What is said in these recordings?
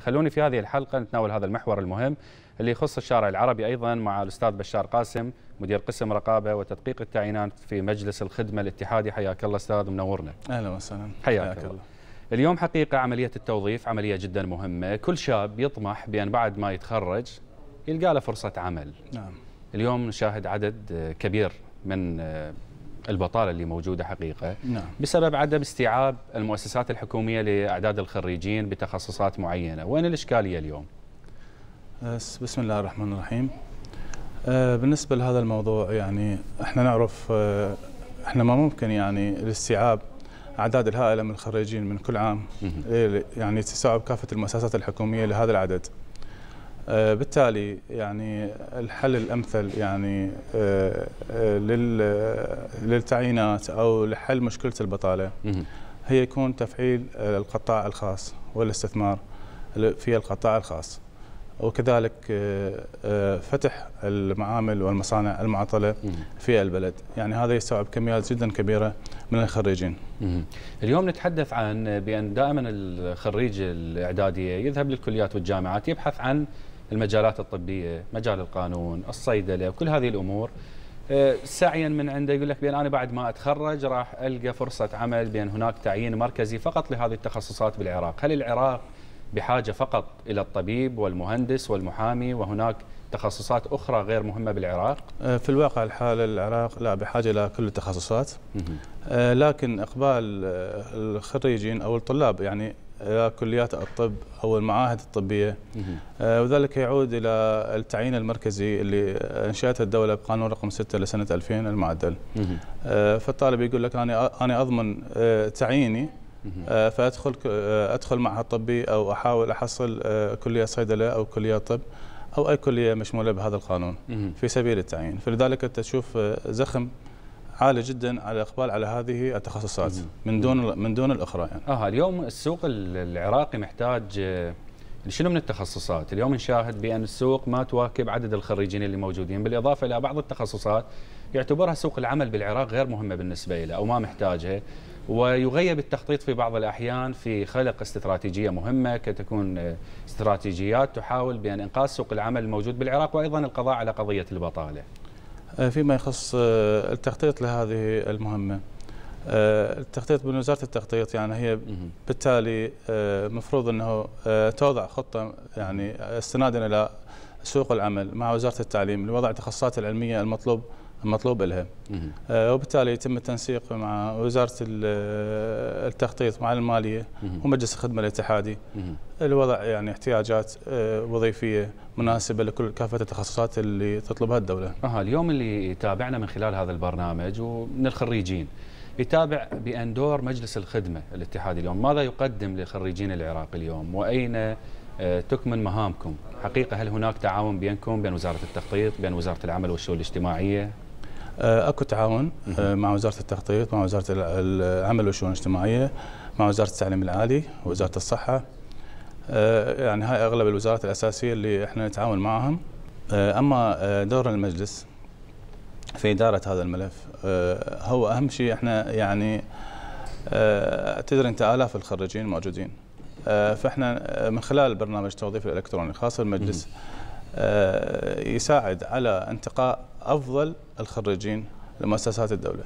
خلوني في هذه الحلقة نتناول هذا المحور المهم اللي يخص الشارع العربي أيضا مع الأستاذ بشار قاسم مدير قسم رقابة وتدقيق التعيينات في مجلس الخدمة الاتحادي حياك الله أستاذ منورنا أهلا وسهلا حياك, حياك الله. الله اليوم حقيقة عملية التوظيف عملية جدا مهمة كل شاب يطمح بأن بعد ما يتخرج يلقى له فرصة عمل نعم اليوم نشاهد عدد كبير من البطاله اللي موجوده حقيقه نعم. بسبب عدم استيعاب المؤسسات الحكوميه لاعداد الخريجين بتخصصات معينه، وين الاشكاليه اليوم؟ بسم الله الرحمن الرحيم. أه، بالنسبه لهذا الموضوع يعني احنا نعرف أه، احنا ما ممكن يعني الاستيعاب اعداد الهائله من الخريجين من كل عام إيه، يعني استيعاب كافه المؤسسات الحكوميه لهذا العدد. آه، بالتالي يعني الحل الامثل يعني آه، آه، للتعيينات او لحل مشكله البطاله هي يكون تفعيل القطاع الخاص والاستثمار في القطاع الخاص وكذلك فتح المعامل والمصانع المعطله في البلد، يعني هذا يستوعب كميات جدا كبيره من الخريجين. اليوم نتحدث عن بان دائما الخريج الاعداديه يذهب للكليات والجامعات يبحث عن المجالات الطبيه، مجال القانون، الصيدله، وكل هذه الامور آه، سعيا من عنده يقول لك بان انا بعد ما اتخرج راح القى فرصه عمل بان هناك تعيين مركزي فقط لهذه التخصصات بالعراق، هل العراق بحاجه فقط الى الطبيب والمهندس والمحامي وهناك تخصصات اخرى غير مهمه بالعراق؟ آه، في الواقع الحال العراق لا بحاجه الى كل التخصصات آه، لكن اقبال الخريجين او الطلاب يعني الى كليات الطب او المعاهد الطبيه آه، وذلك يعود الى التعيين المركزي اللي انشاته الدوله بقانون رقم 6 لسنه 2000 المعدل آه، فالطالب يقول لك انا انا اضمن آه، تعييني فادخل ادخل معهد طبي او احاول احصل كليه صيدله او كليه طب او اي كليه مشموله بهذا القانون في سبيل التعيين فلذلك انت تشوف زخم عالي جدا على الاقبال على هذه التخصصات من دون من دون الاخرى يعني. اه اليوم السوق العراقي محتاج آه، شنو من التخصصات؟ اليوم نشاهد بان السوق ما تواكب عدد الخريجين اللي موجودين، بالاضافه الى بعض التخصصات يعتبرها سوق العمل بالعراق غير مهمه بالنسبه له او ما محتاجها، ويغيب التخطيط في بعض الاحيان في خلق استراتيجيه مهمه كتكون آه، استراتيجيات تحاول بان انقاذ سوق العمل الموجود بالعراق وايضا القضاء على قضيه البطاله. آه، فيما يخص آه، التخطيط لهذه المهمه آه، التخطيط من وزاره التخطيط يعني هي بالتالي مفروض انه توضع خطه يعني استنادا الى سوق العمل مع وزاره التعليم لوضع التخصصات العلميه المطلوب مطلوب لها آه، وبالتالي يتم التنسيق مع وزارة آه، التخطيط مع المالية ومجلس الخدمة الاتحادي الوضع يعني احتياجات آه، وظيفية مناسبة لكل كافة التخصصات اللي تطلبها الدولة أها اليوم اللي يتابعنا من خلال هذا البرنامج ومن الخريجين يتابع بأن دور مجلس الخدمة الاتحادي اليوم ماذا يقدم لخريجين العراق اليوم وأين تكمن مهامكم حقيقة هل هناك تعاون بينكم بين وزارة التخطيط بين وزارة العمل والشؤون الاجتماعية آه، اكو تعاون آه، مع وزاره التخطيط مع وزاره العمل والشؤون الاجتماعيه مع وزاره التعليم العالي وزاره الصحه آه، يعني هاي اغلب الوزارات الاساسيه اللي احنا نتعاون معهم اما دور المجلس في اداره هذا الملف هو اهم شيء احنا يعني تدري انت الاف الخريجين موجودين فاحنا من خلال برنامج التوظيف الالكتروني الخاص بالمجلس يساعد على انتقاء افضل الخريجين لمؤسسات الدوله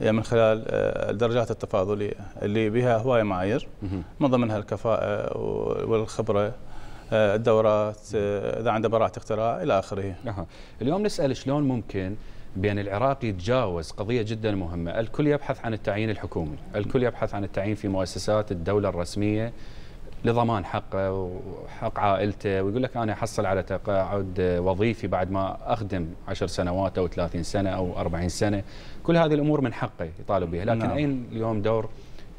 يعني من خلال آه، الدرجات التفاضليه اللي بها هوايه معايير من ضمنها الكفاءه والخبره آه، الدورات آه، اذا عنده براءه اختراع الى اخره. أه. اليوم نسال شلون ممكن بان العراق يتجاوز قضيه جدا مهمه، الكل يبحث عن التعيين الحكومي، الكل يبحث عن التعيين في مؤسسات الدوله الرسميه لضمان حقه وحق عائلته ويقول لك انا احصل على تقاعد وظيفي بعد ما اخدم 10 سنوات او 30 سنه او 40 سنه كل هذه الامور من حقه يطالب بها لكن نعم. اين اليوم دور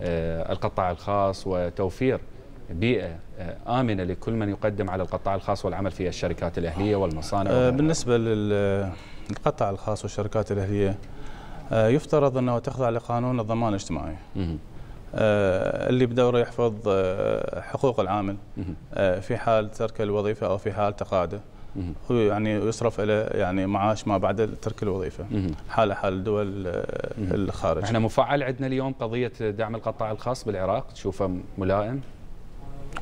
آه، القطاع الخاص وتوفير بيئه آه، امنه لكل من يقدم على القطاع الخاص والعمل في الشركات الاهليه والمصانع آه، بالنسبه للقطاع الخاص والشركات الاهليه يفترض انه تخضع لقانون الضمان الاجتماعي آه، اللي بدوره يحفظ آه، حقوق العامل آه، في حال ترك الوظيفه او في حال تقاعده ويعني يصرف له يعني معاش ما بعد ترك الوظيفه حاله حال دول الخارج احنا مفعل عندنا اليوم قضيه دعم القطاع الخاص بالعراق تشوفه ملائم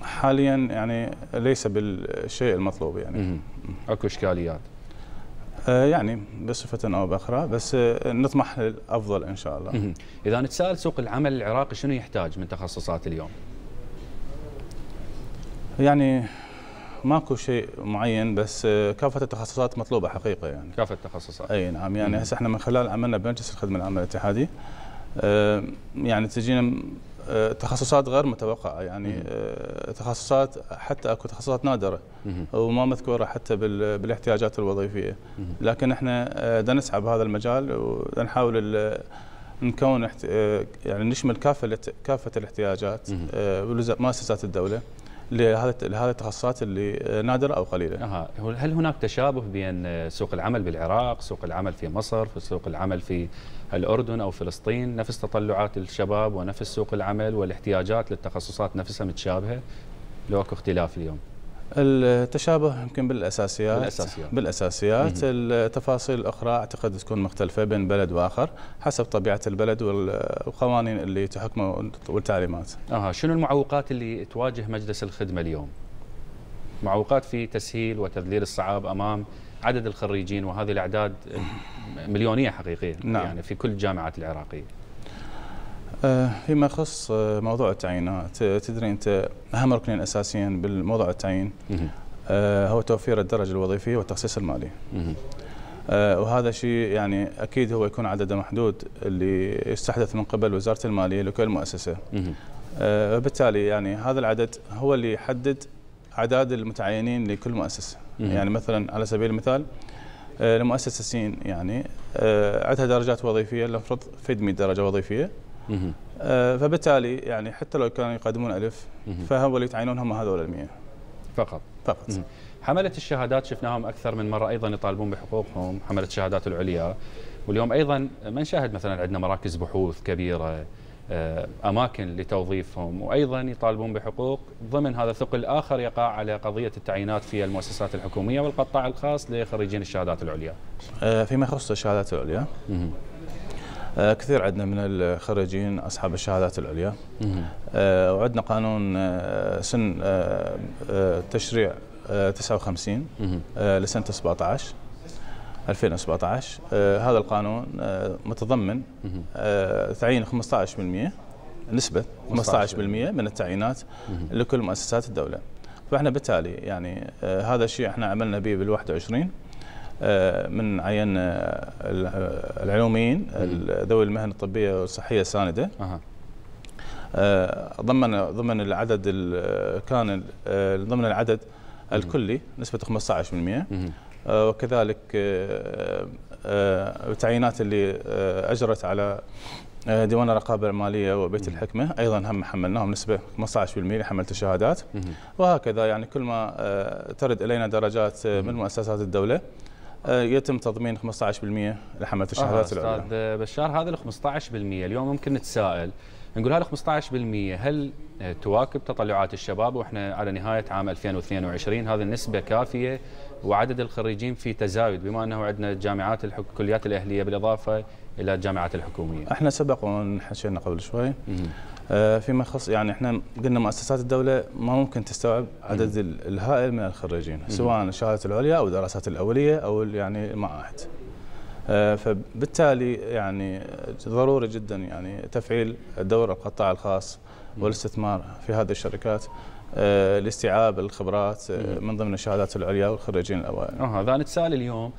حاليا يعني ليس بالشيء المطلوب يعني اكو اشكاليات آه، يعني بصفة أو بأخرى بس آه، نطمح للأفضل إن شاء الله إذا نتساءل سوق العمل العراقي شنو يحتاج من تخصصات اليوم؟ يعني ماكو شيء معين بس آه، كافه التخصصات مطلوبه حقيقه يعني كافه التخصصات اي نعم يعني هسه احنا من خلال عملنا بمجلس الخدمه العامه الاتحادي يعني تجينا تخصصات غير متوقعه يعني آه، تخصصات حتى اكو تخصصات نادره وما مذكوره حتى بالاحتياجات الوظيفيه لكن احنا آه، نسعى بهذا المجال ونحاول نكون آه، يعني نشمل كافه كافه الاحتياجات مؤسسات الدوله لهذا لهذه التخصصات اللي نادره او قليله. أها. هل هناك تشابه بين سوق العمل بالعراق، سوق العمل في مصر، في سوق العمل في الاردن او فلسطين، نفس تطلعات الشباب ونفس سوق العمل والاحتياجات للتخصصات نفسها متشابهه؟ لو اكو اختلاف اليوم؟ التشابه يمكن بالاساسيات بالاساسيات, بالأساسيات التفاصيل الاخرى اعتقد تكون مختلفه بين بلد واخر حسب طبيعه البلد والقوانين اللي تحكمه والتعليمات. اها شنو المعوقات اللي تواجه مجلس الخدمه اليوم؟ معوقات في تسهيل وتذليل الصعاب امام عدد الخريجين وهذه الاعداد مليونيه حقيقيه نعم. يعني في كل الجامعات العراقيه. آه، فيما يخص آه، موضوع التعيينات آه، تدري انت اهم ركنين اساسيين بالموضوع التعيين هو توفير الدرجه الوظيفيه والتخصيص المالي. وهذا شيء يعني اكيد هو يكون عدده محدود اللي يستحدث من قبل وزاره الماليه لكل مؤسسه. وبالتالي يعني هذا العدد هو اللي يحدد اعداد المتعينين لكل مؤسسه. يعني مثلا على سبيل المثال المؤسسه سين يعني عندها درجات وظيفيه لنفرض فد 100 درجه وظيفيه آه، فبالتالي يعني حتى لو كانوا يقدمون ألف فهو اللي يتعينون هم هذول المية فقط فقط حملة الشهادات شفناهم أكثر من مرة أيضا يطالبون بحقوقهم حملة الشهادات العليا واليوم أيضا ما نشاهد مثلا عندنا مراكز بحوث كبيرة آه، أماكن لتوظيفهم وأيضا يطالبون بحقوق ضمن هذا ثقل آخر يقع على قضية التعيينات في المؤسسات الحكومية والقطاع الخاص لخريجين الشهادات العليا آه، فيما يخص الشهادات العليا آه، كثير عندنا من الخريجين اصحاب الشهادات العليا آه، وعندنا قانون آه، سن تشريع 59 لسنه 17 2017 هذا القانون متضمن تعيين 15% نسبة 15% من التعيينات لكل مؤسسات الدولة فاحنا بالتالي يعني هذا الشيء احنا عملنا به بال 21 آه، من عين آه، العلوميين ذوي المهن الطبيه والصحيه السانده أه. ضمن ضمن العدد كان آه، ضمن العدد الكلي نسبه 15% وكذلك التعيينات اللي اجرت على ديوان الرقابة المالية وبيت الحكمة أيضا هم حملناهم نسبة 15% لحملة الشهادات وهكذا يعني كل ما ترد إلينا درجات من مؤسسات الدولة آه، يتم تضمين 15% لحمله آه، الشهادات العليا استاذ آه، بشار هذا ال 15% اليوم ممكن نتساءل نقول هذا 15% هل تواكب تطلعات الشباب واحنا على نهايه عام 2022 هذه النسبه كافيه وعدد الخريجين في تزايد بما انه عندنا الجامعات الكليات الاهليه بالاضافه الى الجامعات الحكوميه. احنا سبق وحكينا قبل شوي. آه، فيما يخص يعني احنا قلنا مؤسسات الدوله ما ممكن تستوعب عدد الهائل من الخريجين سواء الشهادات العليا او الدراسات الاوليه او يعني المعاهد. آه، فبالتالي يعني ضروري جدا يعني تفعيل دور القطاع الخاص والاستثمار في هذه الشركات آه، لاستيعاب الخبرات من ضمن الشهادات العليا والخريجين الاوائل. هذا نتساءل اليوم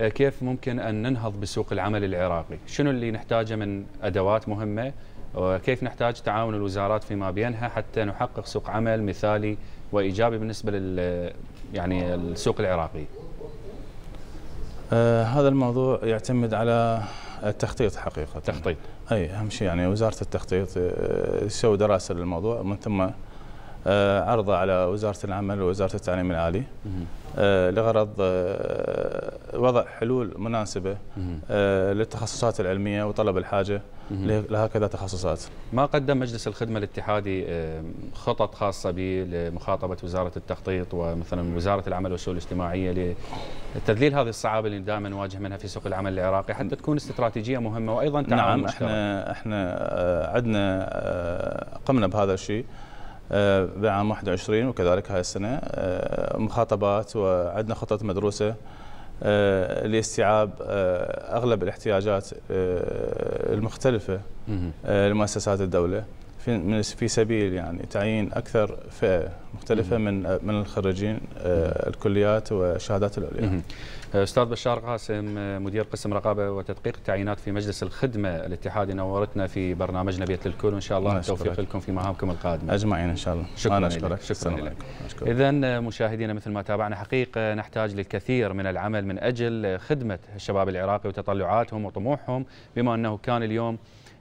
كيف ممكن ان ننهض بسوق العمل العراقي؟ شنو اللي نحتاجه من ادوات مهمه وكيف نحتاج تعاون الوزارات فيما بينها حتى نحقق سوق عمل مثالي وايجابي بالنسبه لل يعني السوق العراقي. آه هذا الموضوع يعتمد على التخطيط حقيقه. تخطيط. اي اهم شيء يعني وزاره التخطيط آه، تسوي دراسه للموضوع ومن ثم آه، عرضه على وزاره العمل ووزاره التعليم العالي آه، لغرض وضع حلول مناسبه آه، للتخصصات العلميه وطلب الحاجه لهكذا تخصصات. ما قدم مجلس الخدمه الاتحادي خطط خاصه به لمخاطبه وزاره التخطيط ومثلا وزاره العمل والشؤون الاجتماعيه لتذليل هذه الصعاب اللي دائما نواجه منها في سوق العمل العراقي حتى تكون استراتيجيه مهمه وايضا تعاون نعم احنا احنا آه، عندنا آه، قمنا بهذا الشيء بعام 21 وكذلك هاي السنه مخاطبات وعندنا خطط مدروسه آه، لاستيعاب آه، اغلب الاحتياجات آه، المختلفه لمؤسسات الدوله في في سبيل يعني تعيين اكثر فئه مختلفه من من الخريجين الكليات والشهادات العليا. استاذ بشار قاسم مدير قسم رقابه وتدقيق التعيينات في مجلس الخدمه الاتحادي نورتنا في برنامجنا بيت للكل وان شاء الله التوفيق لكم في مهامكم القادمه. اجمعين ان شاء الله. شكرا أنا أشكرك. شكرا لك. اذا مشاهدينا مثل ما تابعنا حقيقه نحتاج للكثير من العمل من اجل خدمه الشباب العراقي وتطلعاتهم وطموحهم بما انه كان اليوم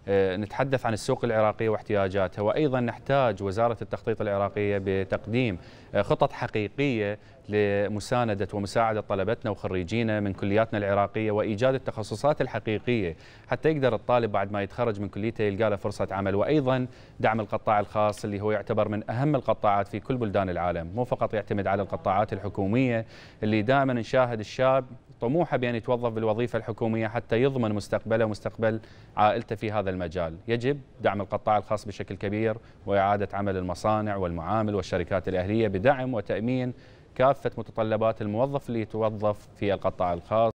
آه، نتحدث عن السوق العراقية واحتياجاتها وأيضا نحتاج وزارة التخطيط العراقية بتقديم آه، خطط حقيقية لمساندة ومساعدة طلبتنا وخريجينا من كلياتنا العراقية وإيجاد التخصصات الحقيقية حتى يقدر الطالب بعد ما يتخرج من كليته يلقى له فرصة عمل وأيضا دعم القطاع الخاص اللي هو يعتبر من أهم القطاعات في كل بلدان العالم مو فقط يعتمد على القطاعات الحكومية اللي دائما نشاهد الشاب طموحه بأن يتوظف بالوظيفة الحكومية حتى يضمن مستقبله ومستقبل عائلته في هذا المجال يجب دعم القطاع الخاص بشكل كبير وإعادة عمل المصانع والمعامل والشركات الأهلية بدعم وتأمين كافه متطلبات الموظف اللي يتوظف في القطاع الخاص